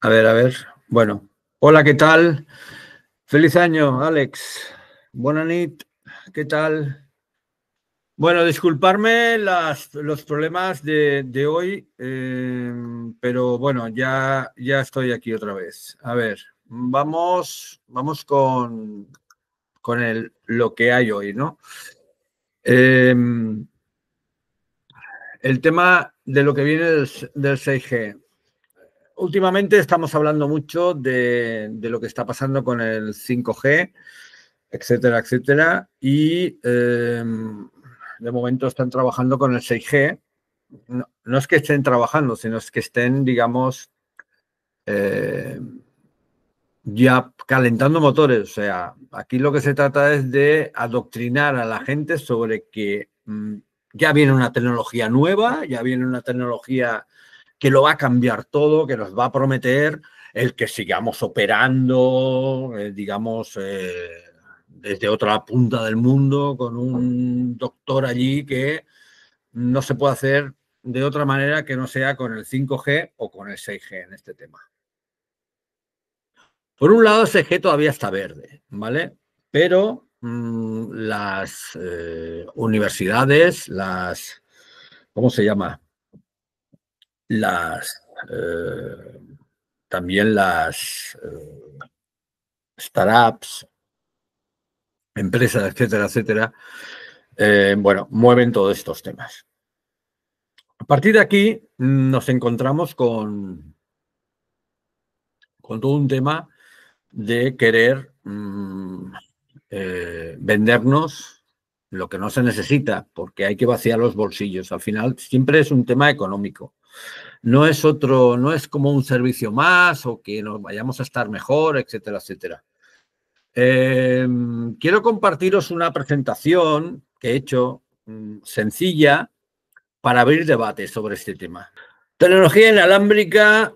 A ver, a ver. Bueno, hola, ¿qué tal? Feliz año, Alex. Buena nit, ¿qué tal? Bueno, disculparme las, los problemas de, de hoy, em, pero bueno, ya, ya estoy aquí otra vez. A ver, vamos, vamos con, con el, lo que hay hoy, ¿no? Em, el tema de lo que viene del, del 6G últimamente estamos hablando mucho de, lo que está pasando con el 5G, etcétera, etcétera. Y em, de momento están trabajando con el 6G. No, es que estén trabajando, sino es que estén, digamos, em, ya calentando motores. O sea, aquí lo que se trata es de adoctrinar a la gente sobre que mm, ya viene una tecnología nueva, ya viene una tecnología que lo va a cambiar todo, que nos va a prometer el que sigamos operando, eh, digamos, eh, desde otra punta del mundo, con un doctor allí que no se puede hacer de otra manera que no sea con el 5G o con el 6G en este tema. Por un lado, ese g todavía está verde, ¿vale? Pero mm, las eh, universidades, las, ¿cómo se llama? las eh, también las eh, startups, empresas, etcétera, etcétera, eh, bueno, mueven todos estos temas. A partir de aquí nos encontramos con, con todo un tema de querer mm, vendernos lo que no se necesita, porque hay que vaciar los bolsillos. Al final siempre es un tema económico. No es otro, no es como un servicio más o que nos vayamos a estar mejor, etcétera, etcétera. Em, quiero compartiros una presentación que he hecho mm, sencilla para abrir debate sobre este tema. Tecnología inalámbrica.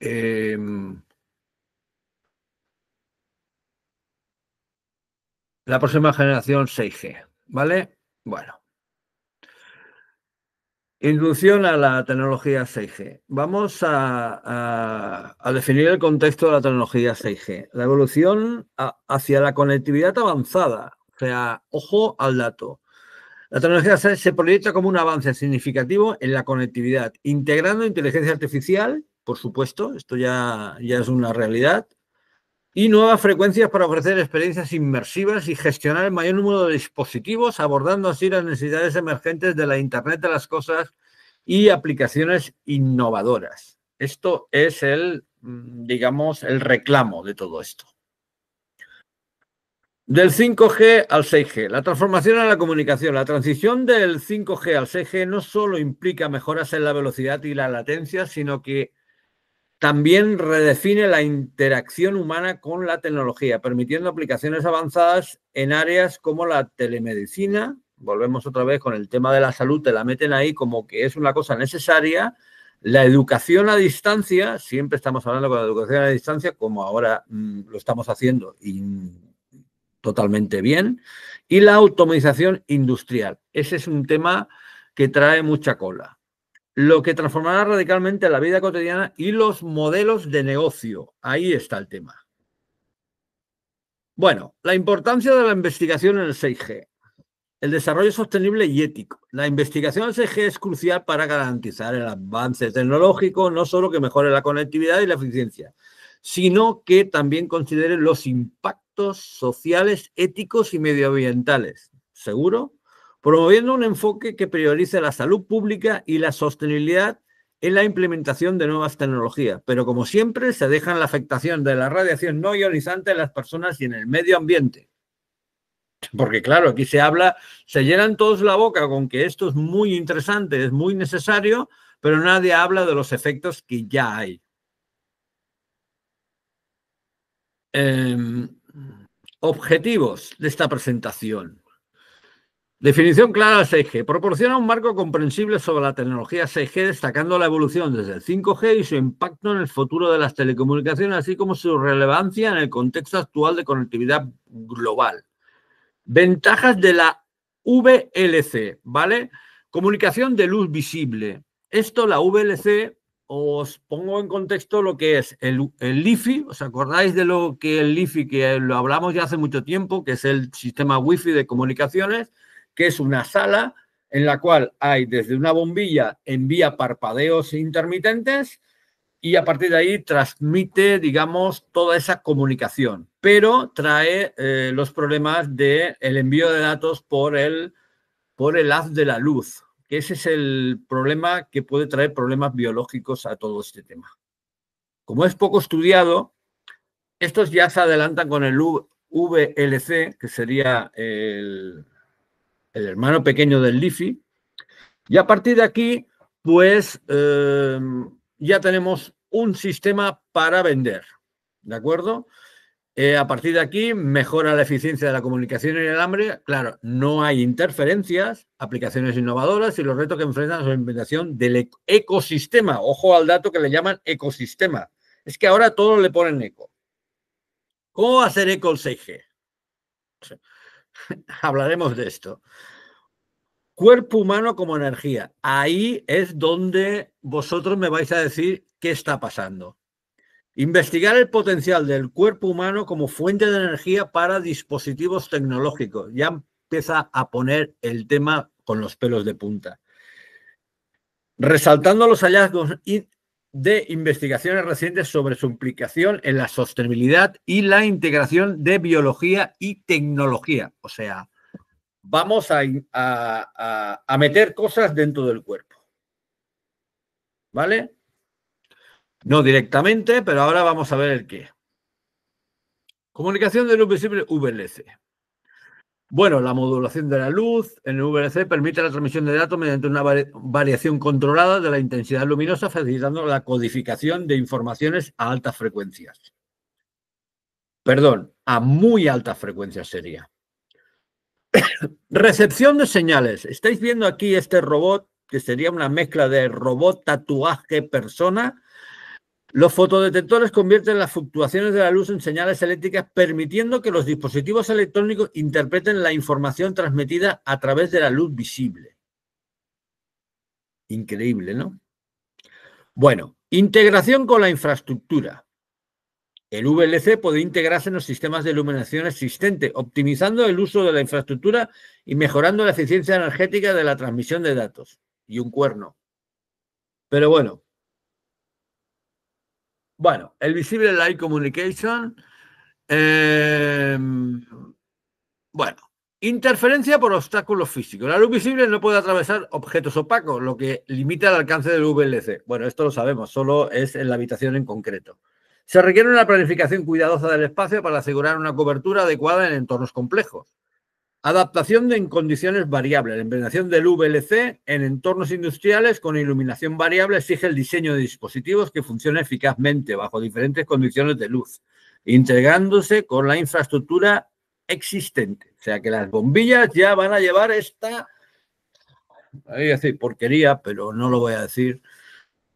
Em, la próxima generación 6G, ¿vale? Bueno, Inducción a la tecnología 6G. Vamos a, definir el contexto de la tecnología 6G. La evolución hacia la conectividad avanzada, o sea, ojo al dato. La tecnología 6G se proyecta como un avance significativo en la conectividad, integrando inteligencia artificial, por supuesto, esto ya, ya es una realidad, y nuevas frecuencias para ofrecer experiencias inmersivas y gestionar el mayor número de dispositivos, abordando así las necesidades emergentes de la Internet de las Cosas y aplicaciones innovadoras. Esto es el, mm, digamos, el reclamo de todo esto. Del 5G al 6G, la transformación a la comunicación. La transición del 5G al 6G no solo implica mejoras en la velocidad y la latencia, sino que también redefine la interacción humana con la tecnología, permitiendo aplicaciones avanzadas en áreas como la telemedicina. Volvemos otra vez con el tema de la salud, te la meten ahí como que es una cosa necesaria. La educación a distancia, siempre estamos hablando con la educación a distancia, como ahora mm, lo estamos haciendo y totalmente bien. Y la automatización industrial. Ese es un tema que trae mucha cola lo que transformará radicalmente la vida cotidiana y los modelos de negocio. Ahí está el tema. Bueno, la importancia de la investigación en el 6G, el desarrollo sostenible y ético. La investigación en el 6G es crucial para garantizar el avance tecnológico, no solo que mejore la conectividad y la eficiencia, sino que también considere los impactos sociales, éticos y medioambientales. Seguro promoviendo un enfoque que priorice la salud pública y la sostenibilidad en la implementación de nuevas tecnologías, pero como siempre se dejan la afectación de la radiación no ionizante en las personas y en el medio ambiente. Porque claro, aquí se habla, se llenan todos la boca con que esto es muy interesante, es muy necesario, pero nadie habla de los efectos que ya hay. Em, objetivos de esta presentación. Definición clara de 6G. Proporciona un marco comprensible sobre la tecnología 6G, destacando la evolución desde el 5G y su impacto en el futuro de las telecomunicaciones, así como su relevancia en el contexto actual de conectividad global. Ventajas de la VLC, ¿vale? Comunicación de luz visible. Esto, la VLC, os pongo en contexto lo que es el, el ¿Os acordáis de lo que el LIFI? que lo hablamos ya hace mucho tiempo, que es el sistema Wi-Fi de comunicaciones? que es una sala en la cual hay desde una bombilla envía parpadeos e intermitentes y a partir de ahí transmite, digamos, toda esa comunicación, pero trae eh, los problemas del el envío de datos por el, por el haz de la luz, que ese es el problema que puede traer problemas biológicos a todo este tema. Como es poco estudiado, estos ya se adelantan con el VLC, que sería el, el hermano pequeño del Lifi, Y a partir de aquí, pues em, ya tenemos un sistema para vender. ¿De acuerdo? Eh, a partir de aquí, mejora la eficiencia de la comunicación en el hambre, Claro, no hay interferencias, aplicaciones innovadoras y los retos que enfrentan la implementación del e-, ecosistema. Ojo al dato que le llaman ecosistema. Es que ahora todos le ponen eco. ¿Cómo hacer eco el 6G? hablaremos de esto. Cuerpo humano como energía. Ahí es donde vosotros me vais a decir qué está pasando. Investigar el potencial del cuerpo humano como fuente de energía para dispositivos tecnológicos. Ya empieza a poner el tema con los pelos de punta. Resaltando los hallazgos y de investigaciones recientes sobre su implicación en la sostenibilidad y la integración de biología y tecnología. O sea, vamos a, meter cosas dentro del cuerpo. ¿Vale? No directamente, pero ahora vamos a ver el qué. Comunicación de luz visible VLC. Bueno, la modulación de la luz en el VLC permite la transmisión de datos mediante una variación controlada de la intensidad luminosa, facilitando la codificación de informaciones a altas frecuencias. Perdón, a muy altas frecuencias sería. Recepción de señales. Estáis viendo aquí este robot, que sería una mezcla de robot, tatuaje, persona, los fotodetectores convierten las fluctuaciones de la luz en señales eléctricas, permitiendo que los dispositivos electrónicos interpreten la información transmitida a través de la luz visible. Increíble, ¿no? Bueno, integración con la infraestructura. El VLC puede integrarse en los sistemas de iluminación existente, optimizando el uso de la infraestructura y mejorando la eficiencia energética de la transmisión de datos. Y un cuerno. Pero bueno, bueno, el Visible Light Communication. Em, bueno, interferencia por obstáculos físicos. La luz visible no puede atravesar objetos opacos, lo que limita el alcance del VLC. Bueno, esto lo sabemos, solo es en la habitación en concreto. Se requiere una planificación cuidadosa del espacio para asegurar una cobertura adecuada en entornos complejos. Adaptación de en condiciones variables. La implementación del VLC en entornos industriales con iluminación variable exige el diseño de dispositivos que funcionen eficazmente bajo diferentes condiciones de luz, integrándose con la infraestructura existente. O sea que las bombillas ya van a llevar esta, porquería, pero no lo voy a decir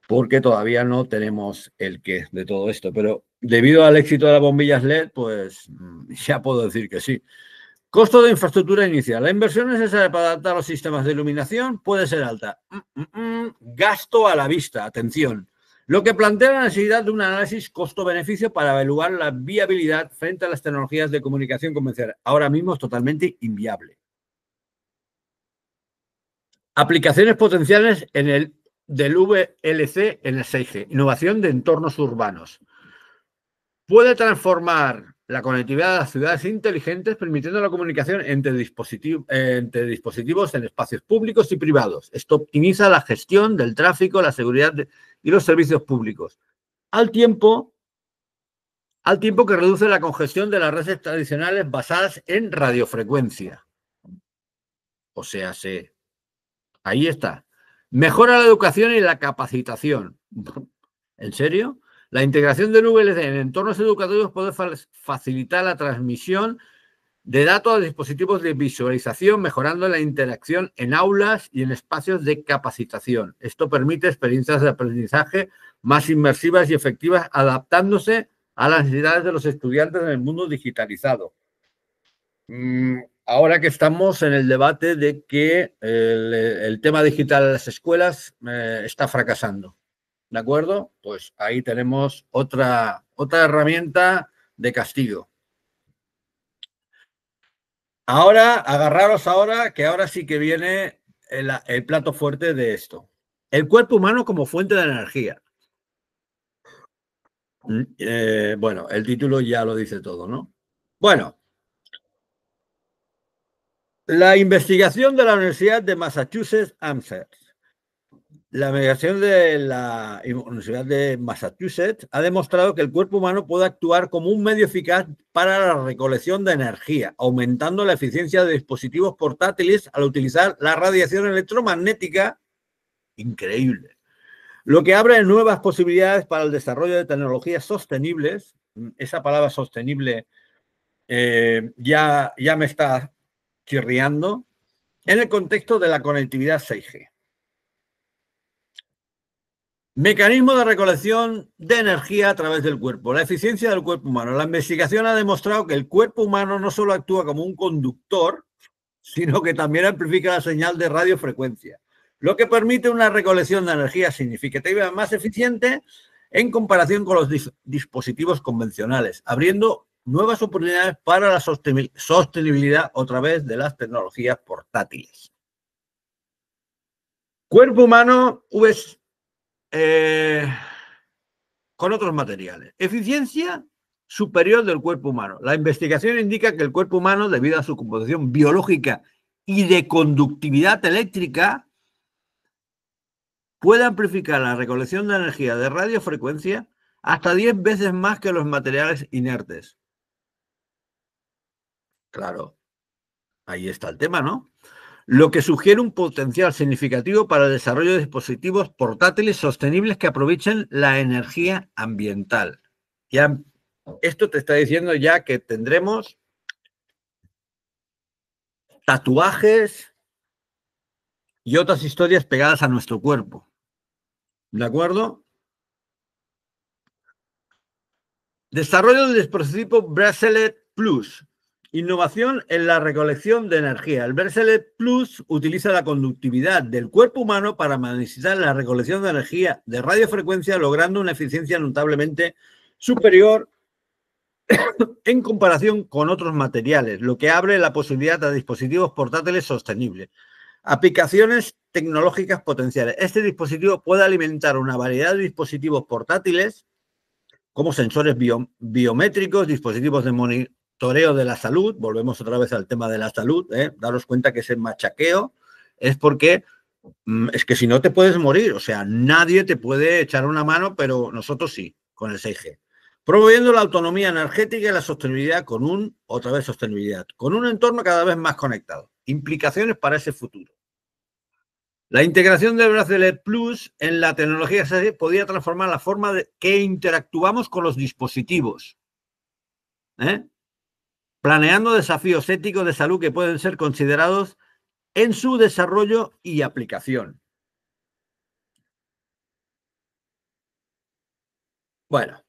porque todavía no tenemos el qué de todo esto. Pero debido al éxito de las bombillas LED, pues mm, ya puedo decir que sí. Costo de infraestructura inicial. La inversión necesaria para adaptar los sistemas de iluminación puede ser alta. Mm, mm, mm. Gasto a la vista, atención. Lo que plantea la necesidad de un análisis costo-beneficio para evaluar la viabilidad frente a las tecnologías de comunicación comercial. Ahora mismo es totalmente inviable. Aplicaciones potenciales en el, del VLC en el 6G. Innovación de entornos urbanos. Puede transformar la conectividad de las ciudades inteligentes permitiendo la comunicación entre, dispositivos en espacios públicos y privados. Esto optimiza la gestión del tráfico, la seguridad y los servicios públicos, al tiempo, al tiempo que reduce la congestión de las redes tradicionales basadas en radiofrecuencia. O sea, sí. ahí está. Mejora la educación y la capacitación. ¿En serio? La integración de VLC en entornos educativos puede facilitar la transmisión de datos a dispositivos de visualización, mejorando la interacción en aulas y en espacios de capacitación. Esto permite experiencias de aprendizaje más inmersivas y efectivas, adaptándose a las necesidades de los estudiantes en el mundo digitalizado. Mm, ahora que estamos en el debate de que el, tema digital en las escuelas eh, está fracasando. ¿De acuerdo? Pues ahí tenemos otra, otra herramienta de castigo. Ahora, agarraros ahora, que ahora sí que viene el, plato fuerte de esto. El cuerpo humano como fuente de energía. Mm, eh, bueno, el título ya lo dice todo, ¿no? Bueno, la investigación de la Universidad de Massachusetts, Amherst la investigación de la Universidad de Massachusetts ha demostrado que el cuerpo humano puede actuar como un medio eficaz para la recolección de energía, aumentando la eficiencia de dispositivos portátiles al utilizar la radiación electromagnética. Increíble. Lo que abre nuevas posibilidades para el desarrollo de tecnologías sostenibles. Esa palabra sostenible eh, ya, ya me está chirriando. En el contexto de la conectividad 6G. Mecanismo de recolección de energía a través del cuerpo. La eficiencia del cuerpo humano. La investigación ha demostrado que el cuerpo humano no solo actúa como un conductor, sino que también amplifica la señal de radiofrecuencia, lo que permite una recolección de energía significativa más eficiente en comparación con los dispositivos convencionales, abriendo nuevas oportunidades para la sostenibilidad a través de las tecnologías portátiles. Cuerpo humano, eh, con otros materiales. Eficiencia superior del cuerpo humano. La investigación indica que el cuerpo humano, debido a su composición biológica y de conductividad eléctrica, puede amplificar la recolección de energía de radiofrecuencia hasta 10 veces más que los materiales inertes. Claro, ahí está el tema, ¿no? lo que sugiere un potencial significativo para el desarrollo de dispositivos portátiles sostenibles que aprovechen la energía ambiental. Ya, esto te está diciendo ya que tendremos tatuajes y otras historias pegadas a nuestro cuerpo. ¿De acuerdo? Desarrollo del dispositivo Bracelet Plus, Innovación en la recolección de energía. El Bersele Plus utiliza la conductividad del cuerpo humano para manifestar la recolección de energía de radiofrecuencia, logrando una eficiencia notablemente superior en comparación con otros materiales, lo que abre la posibilidad de dispositivos portátiles sostenibles. Aplicaciones tecnológicas potenciales. Este dispositivo puede alimentar una variedad de dispositivos portátiles como sensores biométricos, dispositivos de monitoreo, toreo de la salud, volvemos otra vez al tema de la salud, ¿eh? daros cuenta que ese machaqueo es porque mm, es que si no te puedes morir, o sea, nadie te puede echar una mano, pero nosotros sí, con el 6G. Promoviendo la autonomía energética y la sostenibilidad con un, otra vez sostenibilidad, con un entorno cada vez más conectado. Implicaciones para ese futuro. La integración del Bracelet Plus en la tecnología podría transformar la forma de que interactuamos con los dispositivos. ¿Eh? planeando desafíos éticos de salud que pueden ser considerados en su desarrollo y aplicación. Bueno,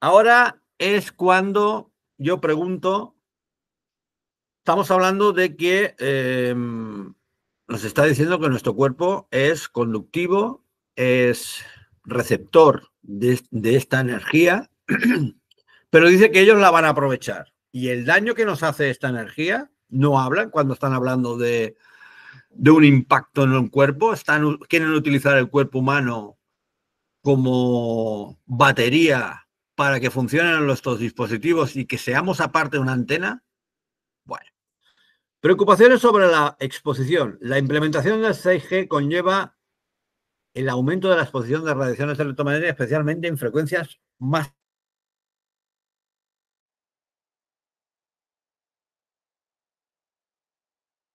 ahora es cuando yo pregunto, estamos hablando de que em, nos está diciendo que nuestro cuerpo es conductivo, es receptor de, de esta energía Pero dice que ellos la van a aprovechar. Y el daño que nos hace esta energía, no hablan cuando están hablando de, un impacto en el cuerpo, están, quieren utilizar el cuerpo humano como batería para que funcionen nuestros dispositivos y que seamos aparte de una antena. Bueno, preocupaciones sobre la exposición. La implementación del 6G conlleva el aumento de la exposición de radiaciones electromagnéticas, especialmente en frecuencias más